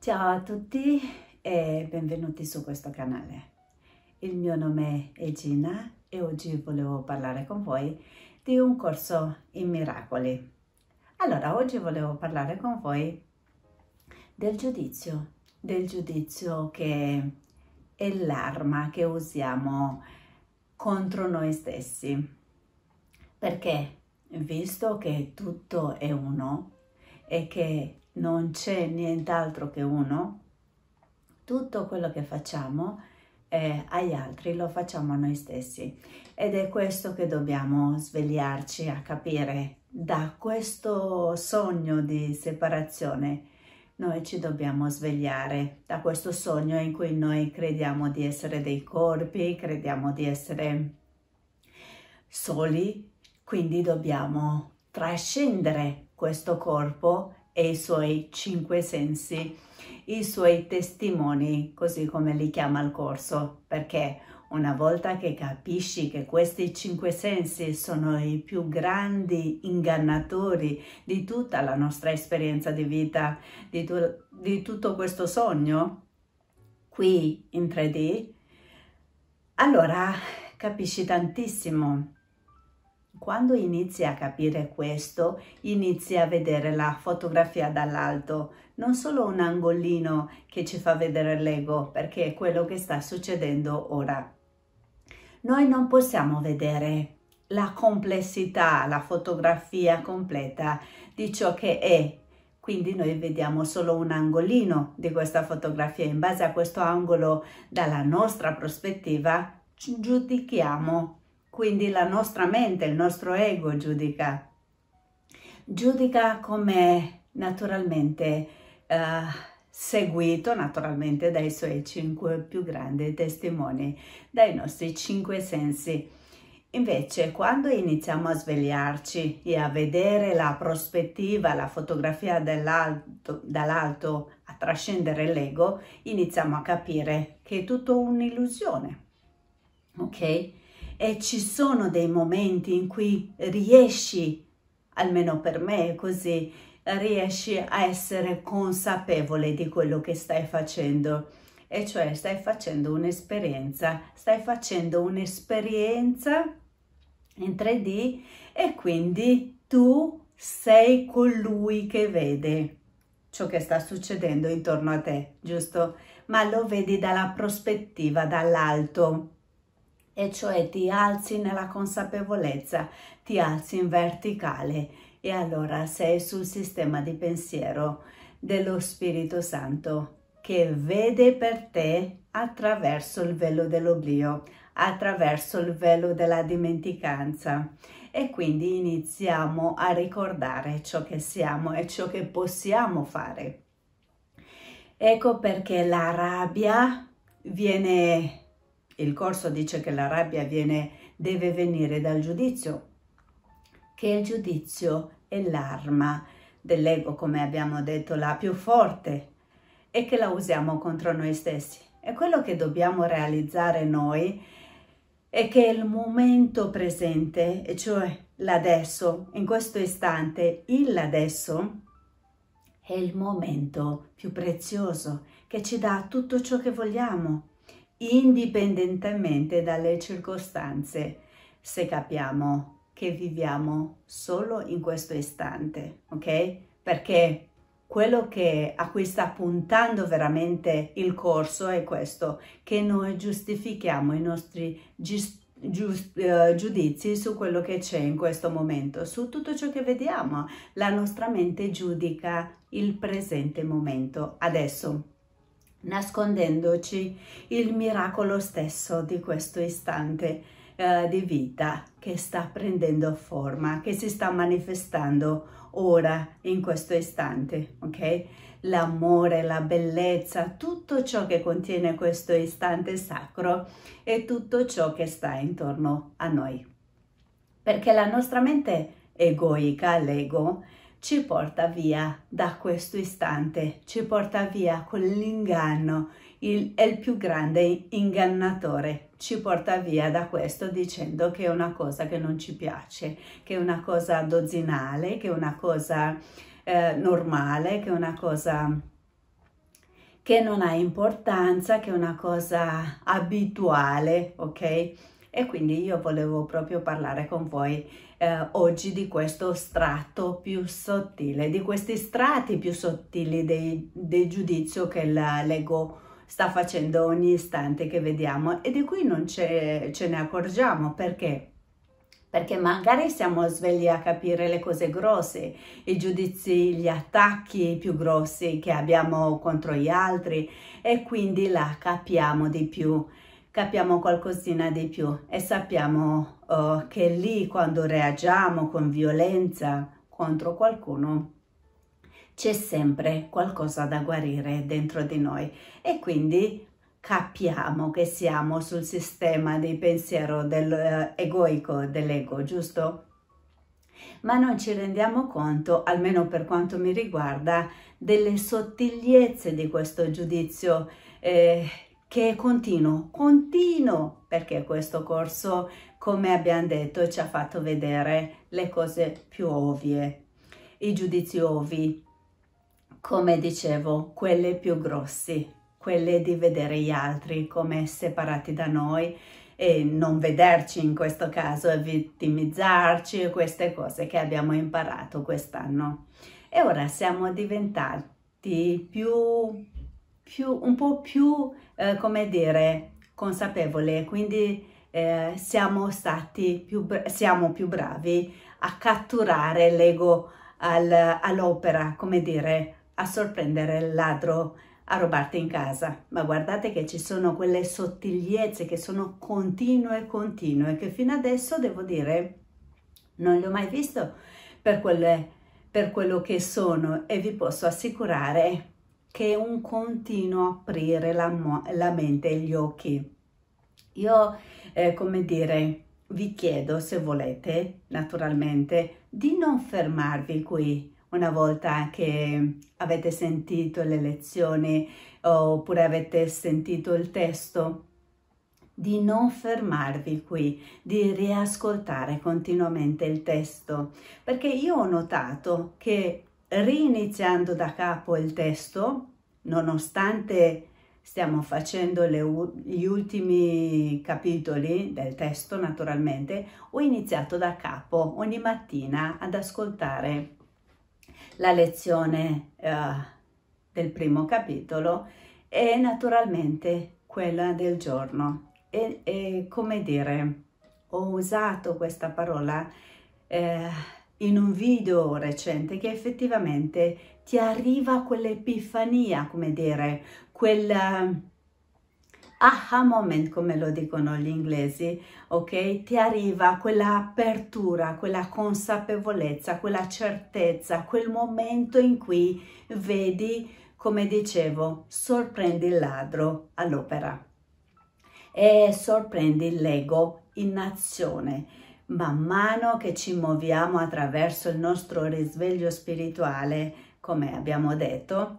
Ciao a tutti e benvenuti su questo canale. Il mio nome è Gina e oggi volevo parlare con voi di un corso in miracoli. Allora, oggi volevo parlare con voi del giudizio, del giudizio che è l'arma che usiamo contro noi stessi perché visto che tutto è uno e che non c'è nient'altro che uno, tutto quello che facciamo eh, agli altri lo facciamo a noi stessi ed è questo che dobbiamo svegliarci a capire da questo sogno di separazione noi ci dobbiamo svegliare da questo sogno in cui noi crediamo di essere dei corpi crediamo di essere soli quindi dobbiamo trascendere questo corpo e i suoi cinque sensi, i suoi testimoni, così come li chiama il corso, perché una volta che capisci che questi cinque sensi sono i più grandi ingannatori di tutta la nostra esperienza di vita, di, tu di tutto questo sogno, qui in 3D, allora capisci tantissimo quando inizi a capire questo, inizi a vedere la fotografia dall'alto, non solo un angolino che ci fa vedere l'ego, perché è quello che sta succedendo ora. Noi non possiamo vedere la complessità, la fotografia completa di ciò che è. Quindi noi vediamo solo un angolino di questa fotografia. In base a questo angolo, dalla nostra prospettiva, giudichiamo quindi la nostra mente, il nostro ego giudica. Giudica come naturalmente eh, seguito naturalmente dai suoi cinque più grandi testimoni, dai nostri cinque sensi. Invece, quando iniziamo a svegliarci e a vedere la prospettiva, la fotografia dall'alto, a trascendere l'ego, iniziamo a capire che è tutto un'illusione. Ok? e ci sono dei momenti in cui riesci, almeno per me è così, riesci a essere consapevole di quello che stai facendo e cioè stai facendo un'esperienza, stai facendo un'esperienza in 3D e quindi tu sei colui che vede ciò che sta succedendo intorno a te, giusto? Ma lo vedi dalla prospettiva, dall'alto e cioè ti alzi nella consapevolezza, ti alzi in verticale e allora sei sul sistema di pensiero dello Spirito Santo che vede per te attraverso il velo dell'oblio, attraverso il velo della dimenticanza e quindi iniziamo a ricordare ciò che siamo e ciò che possiamo fare. Ecco perché la rabbia viene il corso dice che la rabbia viene, deve venire dal giudizio, che il giudizio è l'arma dell'ego, come abbiamo detto, la più forte e che la usiamo contro noi stessi. E quello che dobbiamo realizzare noi è che il momento presente, cioè l'adesso, in questo istante, il adesso, è il momento più prezioso che ci dà tutto ciò che vogliamo indipendentemente dalle circostanze, se capiamo che viviamo solo in questo istante, ok? Perché quello che, a cui sta puntando veramente il corso è questo, che noi giustifichiamo i nostri giustificatori eh, giudizi su quello che c'è in questo momento, su tutto ciò che vediamo. La nostra mente giudica il presente momento, adesso nascondendoci il miracolo stesso di questo istante eh, di vita che sta prendendo forma, che si sta manifestando ora, in questo istante, ok? L'amore, la bellezza, tutto ciò che contiene questo istante sacro e tutto ciò che sta intorno a noi. Perché la nostra mente egoica, l'ego, ci porta via da questo istante, ci porta via con l'inganno, il, è il più grande ingannatore, ci porta via da questo dicendo che è una cosa che non ci piace, che è una cosa dozzinale, che è una cosa eh, normale, che è una cosa che non ha importanza, che è una cosa abituale, ok? e quindi io volevo proprio parlare con voi eh, oggi di questo strato più sottile, di questi strati più sottili del giudizio che l'ego sta facendo ogni istante che vediamo e di cui non ce, ce ne accorgiamo perché perché magari siamo svegli a capire le cose grosse, i giudizi, gli attacchi più grossi che abbiamo contro gli altri e quindi la capiamo di più capiamo qualcosina di più e sappiamo uh, che lì quando reagiamo con violenza contro qualcuno c'è sempre qualcosa da guarire dentro di noi e quindi capiamo che siamo sul sistema di pensiero del, uh, egoico, dell'ego, giusto? ma non ci rendiamo conto, almeno per quanto mi riguarda, delle sottigliezze di questo giudizio eh, che è continuo, continuo, perché questo corso, come abbiamo detto, ci ha fatto vedere le cose più ovvie, i giudizi ovvi, come dicevo, quelle più grossi, quelle di vedere gli altri come separati da noi e non vederci in questo caso e vittimizzarci, queste cose che abbiamo imparato quest'anno. E ora siamo diventati più più, un po' più, eh, come dire, consapevole, quindi eh, siamo stati più, siamo più bravi a catturare l'ego al, all'opera, come dire, a sorprendere il ladro, a rubarti in casa. Ma guardate che ci sono quelle sottigliezze che sono continue, continue, che fino adesso, devo dire, non le ho mai visto per, quelle, per quello che sono e vi posso assicurare che è un continuo aprire la, la mente e gli occhi. Io, eh, come dire, vi chiedo se volete, naturalmente, di non fermarvi qui una volta che avete sentito le lezioni oppure avete sentito il testo di non fermarvi qui, di riascoltare continuamente il testo, perché io ho notato che riniziando da capo il testo, nonostante stiamo facendo le, gli ultimi capitoli del testo naturalmente, ho iniziato da capo ogni mattina ad ascoltare la lezione eh, del primo capitolo e naturalmente quella del giorno. E, e come dire, ho usato questa parola eh, in un video recente che effettivamente ti arriva quell'epifania, come dire, quel eh, aha moment, come lo dicono gli inglesi, ok? Ti arriva quella apertura, quella consapevolezza, quella certezza, quel momento in cui vedi, come dicevo, sorprendi il ladro all'opera e sorprendi l'ego in azione man mano che ci muoviamo attraverso il nostro risveglio spirituale, come abbiamo detto,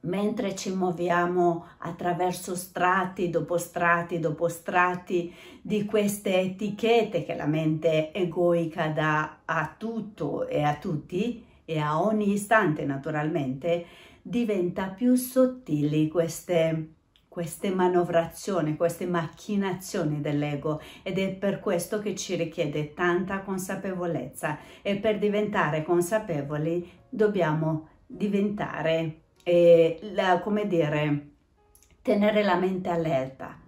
mentre ci muoviamo attraverso strati dopo strati dopo strati di queste etichette che la mente egoica dà a tutto e a tutti e a ogni istante naturalmente, diventa più sottili queste queste manovrazioni, queste macchinazioni dell'ego ed è per questo che ci richiede tanta consapevolezza e per diventare consapevoli dobbiamo diventare, eh, la, come dire, tenere la mente allerta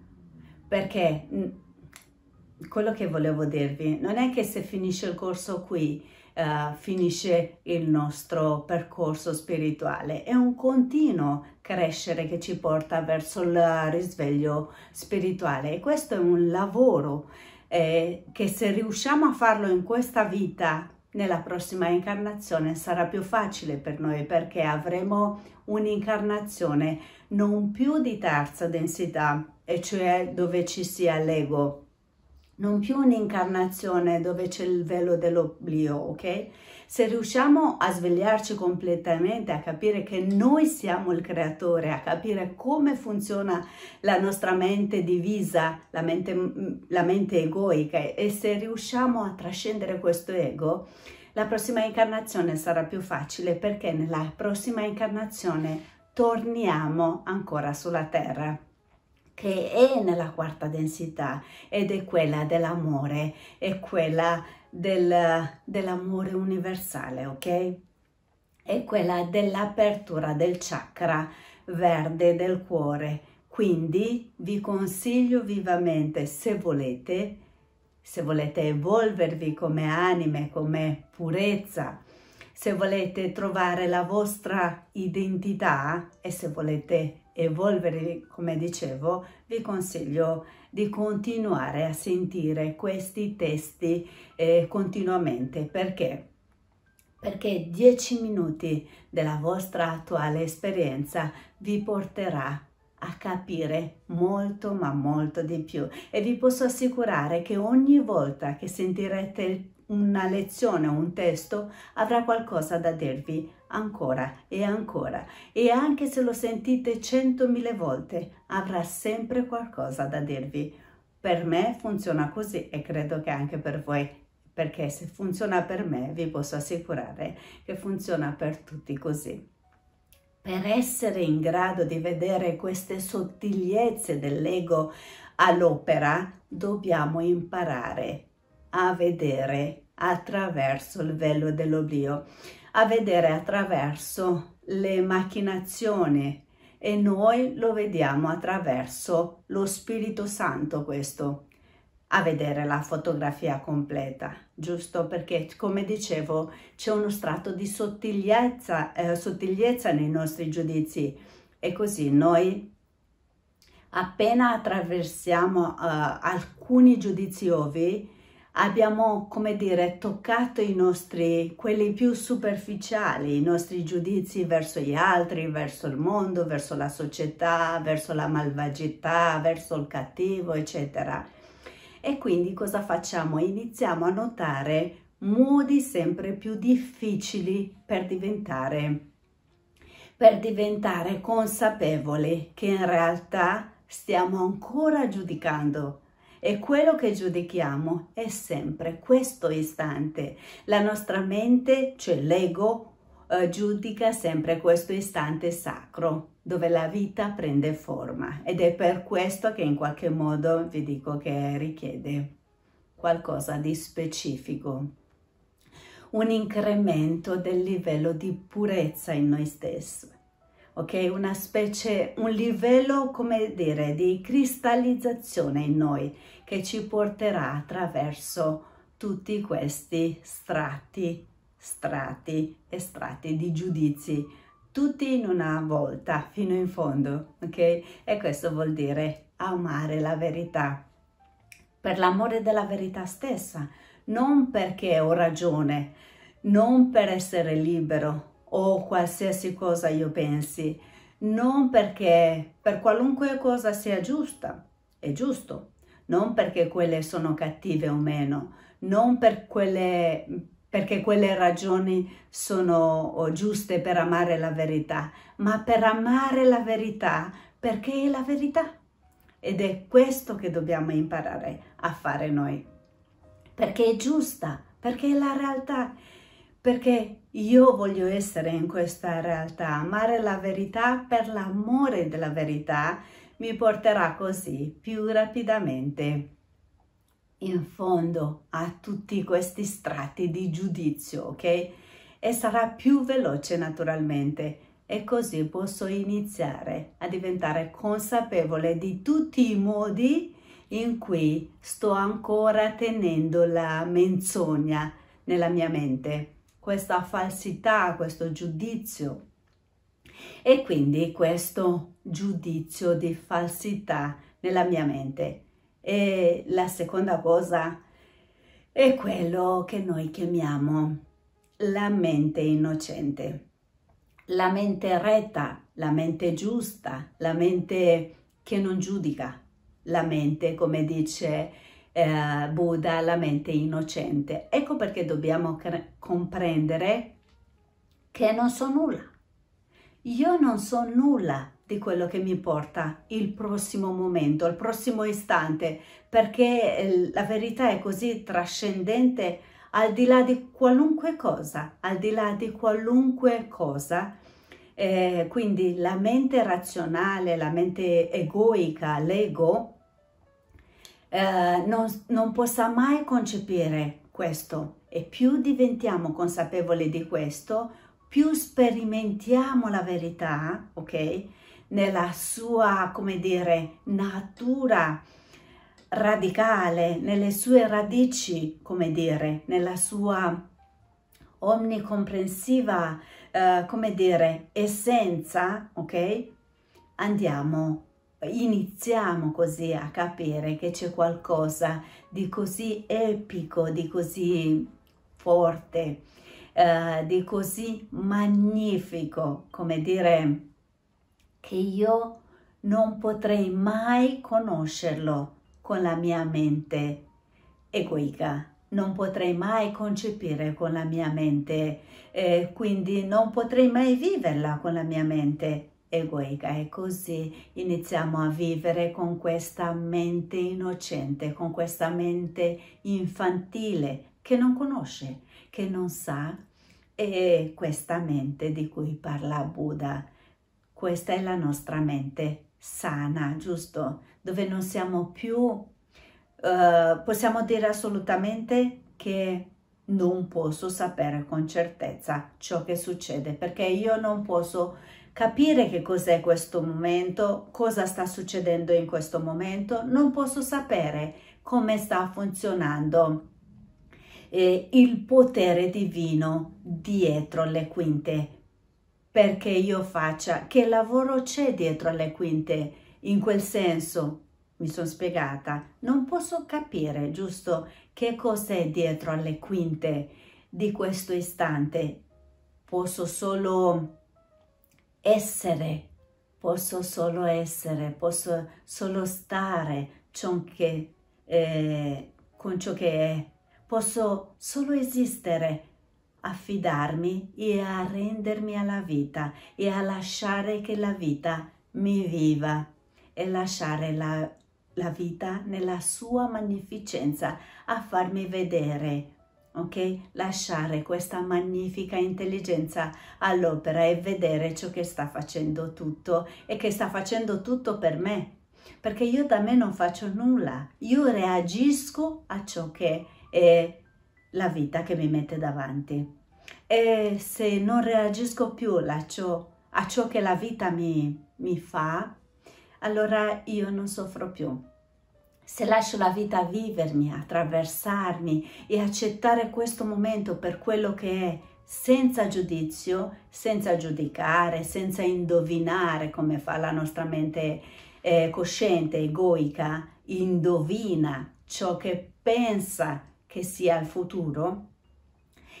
perché mm, quello che volevo dirvi non è che se finisce il corso qui eh, finisce il nostro percorso spirituale, è un continuo crescere che ci porta verso il risveglio spirituale e questo è un lavoro eh, che se riusciamo a farlo in questa vita nella prossima incarnazione sarà più facile per noi perché avremo un'incarnazione non più di terza densità, e cioè dove ci sia l'ego, non più un'incarnazione dove c'è il velo dell'oblio, ok? Se riusciamo a svegliarci completamente, a capire che noi siamo il creatore, a capire come funziona la nostra mente divisa, la mente, mm, la mente egoica, e se riusciamo a trascendere questo ego, la prossima incarnazione sarà più facile perché nella prossima incarnazione torniamo ancora sulla terra che è nella quarta densità ed è quella dell'amore, è quella del, dell'amore universale, ok? È quella dell'apertura del chakra verde del cuore. Quindi vi consiglio vivamente, se volete, se volete evolvervi come anime, come purezza, se volete trovare la vostra identità e se volete evolvervi, come dicevo, vi consiglio di continuare a sentire questi testi eh, continuamente. Perché? Perché 10 minuti della vostra attuale esperienza vi porterà a capire molto ma molto di più e vi posso assicurare che ogni volta che sentirete una lezione o un testo avrà qualcosa da dirvi ancora e ancora e anche se lo sentite centomila volte avrà sempre qualcosa da dirvi. Per me funziona così e credo che anche per voi perché se funziona per me vi posso assicurare che funziona per tutti così. Per essere in grado di vedere queste sottigliezze dell'ego all'opera dobbiamo imparare a vedere attraverso il velo dell'oblio a vedere attraverso le macchinazioni e noi lo vediamo attraverso lo Spirito Santo questo, a vedere la fotografia completa, giusto? Perché come dicevo c'è uno strato di sottigliezza, eh, sottigliezza nei nostri giudizi e così noi appena attraversiamo eh, alcuni giudizi ovvi abbiamo, come dire, toccato i nostri, quelli più superficiali, i nostri giudizi verso gli altri, verso il mondo, verso la società, verso la malvagità, verso il cattivo, eccetera. E quindi cosa facciamo? Iniziamo a notare modi sempre più difficili per diventare, per diventare consapevoli che in realtà stiamo ancora giudicando e quello che giudichiamo è sempre questo istante. La nostra mente, cioè l'ego, eh, giudica sempre questo istante sacro dove la vita prende forma ed è per questo che in qualche modo vi dico che richiede qualcosa di specifico un incremento del livello di purezza in noi stessi ok? Una specie, un livello, come dire, di cristallizzazione in noi che ci porterà attraverso tutti questi strati, strati e strati di giudizi, tutti in una volta, fino in fondo, ok? E questo vuol dire amare la verità, per l'amore della verità stessa, non perché ho ragione, non per essere libero, o qualsiasi cosa io pensi, non perché per qualunque cosa sia giusta, è giusto, non perché quelle sono cattive o meno, non per quelle, perché quelle ragioni sono giuste per amare la verità, ma per amare la verità perché è la verità. Ed è questo che dobbiamo imparare a fare noi, perché è giusta, perché è la realtà, perché io voglio essere in questa realtà, amare la verità per l'amore della verità mi porterà così più rapidamente in fondo a tutti questi strati di giudizio, ok? E sarà più veloce naturalmente e così posso iniziare a diventare consapevole di tutti i modi in cui sto ancora tenendo la menzogna nella mia mente questa falsità, questo giudizio. E quindi questo giudizio di falsità nella mia mente. E la seconda cosa è quello che noi chiamiamo la mente innocente la mente retta, la mente giusta, la mente che non giudica, la mente, come dice eh, Buddha la mente innocente. Ecco perché dobbiamo comprendere che non so nulla. Io non so nulla di quello che mi porta il prossimo momento, il prossimo istante, perché eh, la verità è così trascendente al di là di qualunque cosa, al di là di qualunque cosa. Eh, quindi la mente razionale, la mente egoica, l'ego, eh, non, non possa mai concepire questo e più diventiamo consapevoli di questo, più sperimentiamo la verità, ok? Nella sua, come dire, natura radicale, nelle sue radici, come dire, nella sua omnicomprensiva, eh, come dire, essenza, ok? Andiamo iniziamo così a capire che c'è qualcosa di così epico, di così forte, eh, di così magnifico, come dire che io non potrei mai conoscerlo con la mia mente egoica, non potrei mai concepire con la mia mente, eh, quindi non potrei mai viverla con la mia mente egoica e così iniziamo a vivere con questa mente innocente, con questa mente infantile che non conosce, che non sa e questa mente di cui parla Buddha. Questa è la nostra mente sana, giusto? Dove non siamo più, uh, possiamo dire assolutamente che non posso sapere con certezza ciò che succede perché io non posso capire che cos'è questo momento, cosa sta succedendo in questo momento, non posso sapere come sta funzionando eh, il potere divino dietro le quinte perché io faccia che lavoro c'è dietro le quinte in quel senso mi sono spiegata, non posso capire giusto che cos'è dietro alle quinte di questo istante. Posso solo essere, posso solo essere, posso solo stare ciò che, eh, con ciò che è. Posso solo esistere, affidarmi e arrendermi alla vita e a lasciare che la vita mi viva e lasciare la, la vita nella sua magnificenza a farmi vedere, ok? Lasciare questa magnifica intelligenza all'opera e vedere ciò che sta facendo tutto e che sta facendo tutto per me, perché io da me non faccio nulla, io reagisco a ciò che è la vita che mi mette davanti. E se non reagisco più a ciò, a ciò che la vita mi, mi fa, allora io non soffro più. Se lascio la vita vivermi, attraversarmi e accettare questo momento per quello che è, senza giudizio, senza giudicare, senza indovinare come fa la nostra mente eh, cosciente, egoica, indovina ciò che pensa che sia il futuro,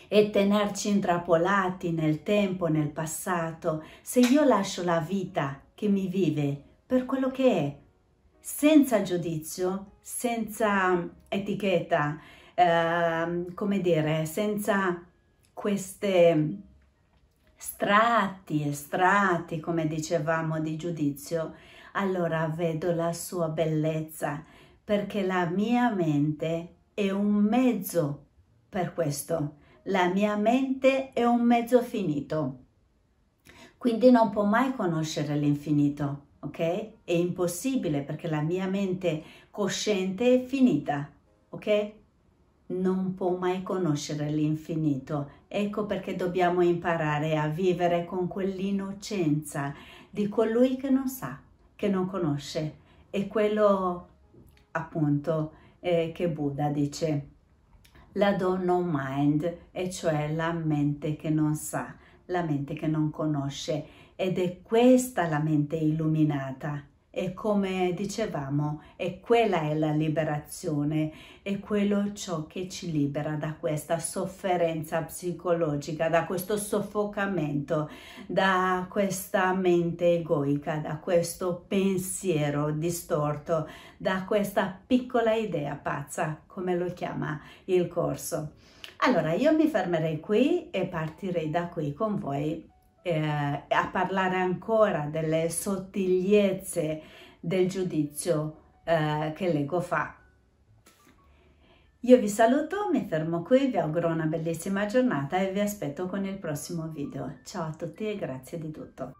e tenerci intrappolati nel tempo, nel passato, se io lascio la vita che mi vive per quello che è, senza giudizio, senza mm, etichetta, eh, come dire, senza queste mm, strati e strati, come dicevamo, di giudizio, allora vedo la sua bellezza, perché la mia mente è un mezzo per questo. La mia mente è un mezzo finito, quindi non può mai conoscere l'infinito ok? È impossibile perché la mia mente cosciente è finita, ok? Non può mai conoscere l'infinito. Ecco perché dobbiamo imparare a vivere con quell'innocenza di colui che non sa, che non conosce. E quello appunto eh, che Buddha dice la donna mind, e cioè la mente che non sa, la mente che non conosce ed è questa la mente illuminata. E come dicevamo, è quella è la liberazione, è quello ciò che ci libera da questa sofferenza psicologica, da questo soffocamento, da questa mente egoica, da questo pensiero distorto, da questa piccola idea pazza, come lo chiama il corso. Allora, io mi fermerei qui e partirei da qui con voi eh, a parlare ancora delle sottigliezze del giudizio eh, che l'ego fa. Io vi saluto, mi fermo qui, vi auguro una bellissima giornata e vi aspetto con il prossimo video. Ciao a tutti e grazie di tutto.